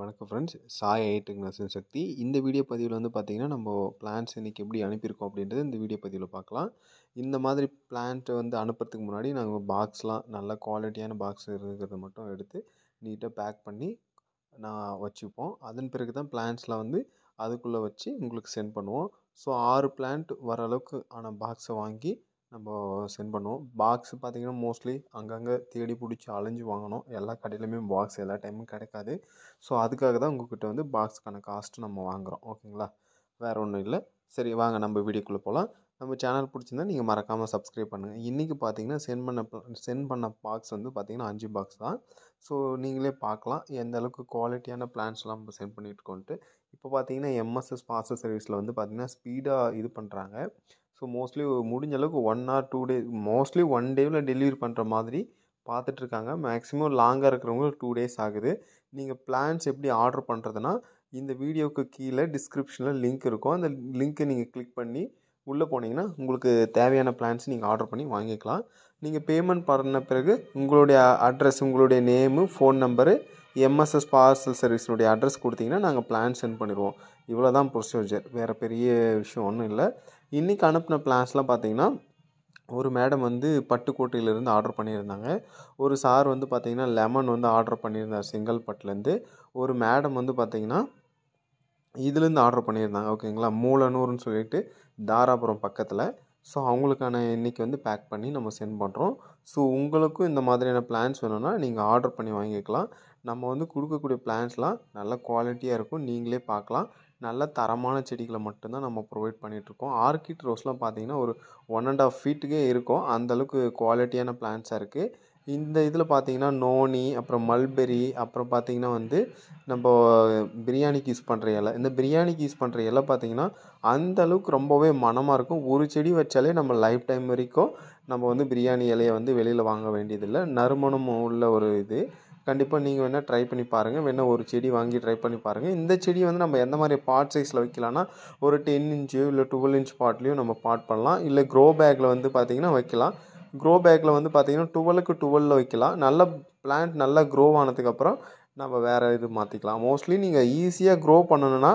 வணக்கம் ஃப்ரெண்ட்ஸ் சாய் ஐட்டுங்க நான் சக்தி இந்த வீடியோ பதிவில் வந்து பார்த்தீங்கன்னா நம்ம பிளான்ஸ் இன்றைக்கி எப்படி அனுப்பியிருக்கோம் அப்படின்றது இந்த வீடியோ பதிவில் பார்க்கலாம் இந்த மாதிரி பிளான்ட்டை வந்து அனுப்புறதுக்கு முன்னாடி நாங்கள் பாக்ஸ்லாம் நல்ல குவாலிட்டியான பாக்ஸ் இருக்கிறத மட்டும் எடுத்து நீட்டாக பேக் பண்ணி நான் வச்சுப்போம் அதன் பிறகு தான் பிளான்ஸ்லாம் வந்து அதுக்குள்ளே வச்சு உங்களுக்கு சென்ட் பண்ணுவோம் ஸோ ஆறு பிளான்ட் வர அளவுக்கு ஆன பாக்ஸை வாங்கி நம்ம சென்ட் பண்ணுவோம் பாக்ஸ் பார்த்திங்கன்னா மோஸ்ட்லி அங்கங்கே தேடி பிடிச்சி அலைஞ்சு வாங்கணும் எல்லா கடையிலுமே பாக்ஸ் எல்லா டைமும் கிடைக்காது ஸோ அதுக்காக தான் உங்கள்கிட்ட வந்து பாக்ஸுக்கான காஸ்ட் நம்ம வாங்குகிறோம் ஓகேங்களா வேறு ஒன்றும் இல்லை சரி வாங்க நம்ம வீடியோக்குள்ளே போகலாம் நம்ம சேனல் பிடிச்சிருந்தா நீங்கள் மறக்காமல் சப்ஸ்கிரைப் பண்ணுங்கள் இன்றைக்கி பார்த்தீங்கன்னா சென்ட் பண்ண சென்ட் பண்ண பாக்ஸ் வந்து பார்த்திங்கன்னா அஞ்சு பாக்ஸ் தான் ஸோ நீங்களே பார்க்கலாம் எந்த அளவுக்கு குவாலிட்டியான பிளான்ஸ்லாம் நம்ம சென்ட் இருக்கோன்ட்டு இப்போ பார்த்தீங்கன்னா எம்எஸ்எஸ் பார்சல் சர்வீஸில் வந்து பார்த்திங்கன்னா ஸ்பீடாக இது பண்ணுறாங்க ஸோ மோஸ்ட்லி முடிஞ்ச அளவுக்கு one or two day mostly one டேவில் டெலிவரி பண்ணுற மாதிரி பார்த்துட்ருக்காங்க மேக்ஸிமம் லாங்காக இருக்கிறவங்களுக்கு டூ டேஸ் ஆகுது நீங்கள் பிளான்ஸ் எப்படி ஆர்டர் பண்ணுறதுனா இந்த வீடியோவுக்கு கீழே டிஸ்கிரிப்ஷனில் லிங்க் இருக்கும் அந்த லிங்க்கை நீங்கள் கிளிக் பண்ணி உள்ளே போனீங்கன்னா உங்களுக்கு தேவையான பிளான்ஸ் நீங்கள் ஆர்டர் பண்ணி வாங்கிக்கலாம் நீங்கள் பேமெண்ட் பண்ண பிறகு உங்களுடைய அட்ரஸ் உங்களுடைய name phone number MSS parcel சர்வீஸினுடைய அட்ரஸ் கொடுத்தீங்கன்னா நாங்கள் பிளான் சென்ட் பண்ணிடுவோம் இவ்வளோ தான் ப்ரொசீஜர் வேறு பெரிய விஷயம் ஒன்றும் இல்லை இன்றைக்கி அனுப்பின பிளான்ஸ்லாம் பார்த்தீங்கன்னா ஒரு மேடம் வந்து பட்டுக்கோட்டையிலேருந்து ஆர்டர் பண்ணியிருந்தாங்க ஒரு சார் வந்து பார்த்திங்கன்னா லெமன் வந்து ஆர்டர் பண்ணியிருந்தார் பட்டுலேருந்து ஒரு மேடம் வந்து பார்த்தீங்கன்னா இதுலேருந்து ஆர்டர் பண்ணியிருந்தாங்க ஓகேங்களா மூலனூர்னு சொல்லிட்டு தாராபுரம் பக்கத்தில் ஸோ அவங்களுக்கான இன்றைக்கி வந்து பேக் பண்ணி நம்ம சென்ட் பண்ணுறோம் ஸோ உங்களுக்கும் இந்த மாதிரியான பிளான்ஸ் வேணும்னா நீங்கள் ஆர்டர் பண்ணி வாங்கிக்கலாம் நம்ம வந்து கொடுக்கக்கூடிய பிளான்ஸ்லாம் நல்ல குவாலிட்டியாக இருக்கும் நீங்களே பார்க்கலாம் நல்ல தரமான செடிகளை மட்டும்தான் நம்ம ப்ரொவைட் பண்ணிகிட்ருக்கோம் ஆர்கிட் ரோஸ்லாம் பார்த்தீங்கன்னா ஒரு ஒன் அண்ட் ஆஃப் ஃபீட்டுக்கே இருக்கும் அந்தளவுக்கு குவாலிட்டியான பிளான்ஸாக இருக்குது இந்த இதில் பார்த்தீங்கன்னா நோனி அப்புறம் மல்பெரி அப்புறம் பார்த்தீங்கன்னா வந்து நம்ம பிரியாணிக்கு யூஸ் பண்ணுற இலை இந்த பிரியாணிக்கு யூஸ் பண்ணுற இலை பார்த்தீங்கன்னா அந்த அளவுக்கு ரொம்பவே மனமாக இருக்கும் ஒரு செடி வச்சாலே நம்ம லைஃப் டைம் வரைக்கும் நம்ம வந்து பிரியாணி இலையை வந்து வெளியில் வாங்க வேண்டியதில்லை நறுமணம் உள்ள ஒரு இது கண்டிப்பாக நீங்கள் வேணால் ட்ரை பண்ணி பாருங்கள் வேணால் ஒரு செடி வாங்கி ட்ரை பண்ணி பாருங்கள் இந்த செடி வந்து நம்ம எந்த மாதிரி பாட் சைஸில் வைக்கலான்னா ஒரு டென் இன்ச்சு இல்லை டுவெல் இன்ச் பாட்லேயும் நம்ம பாட் பண்ணலாம் இல்லை க்ரோ பேக்கில் வந்து பார்த்திங்கன்னா வைக்கலாம் க்ரோ பேக்கில் வந்து பார்த்திங்கன்னா டுவெலுக்கு டுவெலில் வைக்கலாம் நல்ல பிளான்ட் நல்லா க்ரோ ஆனதுக்கப்புறம் நம்ம வேறு இது மாற்றிக்கலாம் மோஸ்ட்லி நீங்கள் ஈஸியாக க்ரோ பண்ணணுன்னா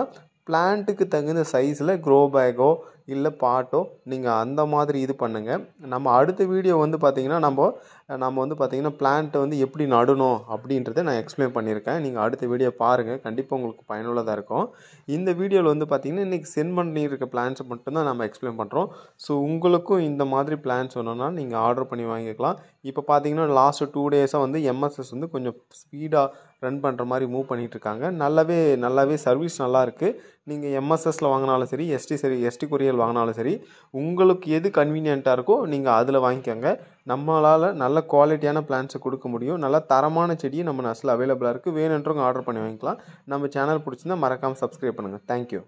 பிளான்ட்டுக்கு தகுந்த சைஸில் க்ரோ பேக்கோ இல்லை பாட்டோ நீங்கள் அந்த மாதிரி இது பண்ணுங்கள் நம்ம அடுத்த வீடியோ வந்து பார்த்திங்கன்னா நம்ம நம்ம வந்து பார்த்திங்கன்னா பிளான்ட்டை வந்து எப்படி நடணும் அப்படின்றத நான் எக்ஸ்பிளைன் பண்ணியிருக்கேன் நீங்கள் அடுத்த வீடியோ பாருங்கள் கண்டிப்பாக உங்களுக்கு பயனுள்ளதாக இருக்கும் இந்த வீடியோவில் வந்து பார்த்திங்கன்னா இன்றைக்கி சென்ட் பண்ணியிருக்க பிளான்ஸை மட்டும்தான் நம்ம எக்ஸ்பிளைன் பண்ணுறோம் ஸோ உங்களுக்கும் இந்த மாதிரி பிளான்ஸ் வேணும்னா நீங்கள் ஆர்டர் பண்ணி வாங்கிக்கலாம் இப்போ பார்த்திங்கன்னா லாஸ்ட்டு டூ டேஸாக வந்து எம்எஸ்எஸ் வந்து கொஞ்சம் ஸ்பீடாக ரன் பண்ணுற மாதிரி மூவ் பண்ணிகிட்ருக்காங்க நல்லாவே நல்லாவே சர்வீஸ் நல்லாயிருக்கு நீங்கள் எம்எஸ்எஸில் வாங்கினாலும் சரி எஸ்டி சரி எஸ்டி கொரியர் வாங்கினாலும் சரி உங்களுக்கு எது கன்வீனியண்ட்டாக இருக்கோ நீங்கள் அதில் வாங்கிக்கோங்க நம்மளால் நல்ல குவாலிட்டியான பிளான்ஸை கொடுக்க முடியும் நல்ல தரமான செடியும் நம்ம நர்ஸில் அவைலபிளாக இருக்குது வேணுன்றவங்க ஆர்டர் பண்ணி வாங்கிக்கலாம் நம்ம சேனல் பிடிச்சிருந்தா மறக்காமல் சப்ஸ்கிரைப் பண்ணுங்கள் தேங்க்யூ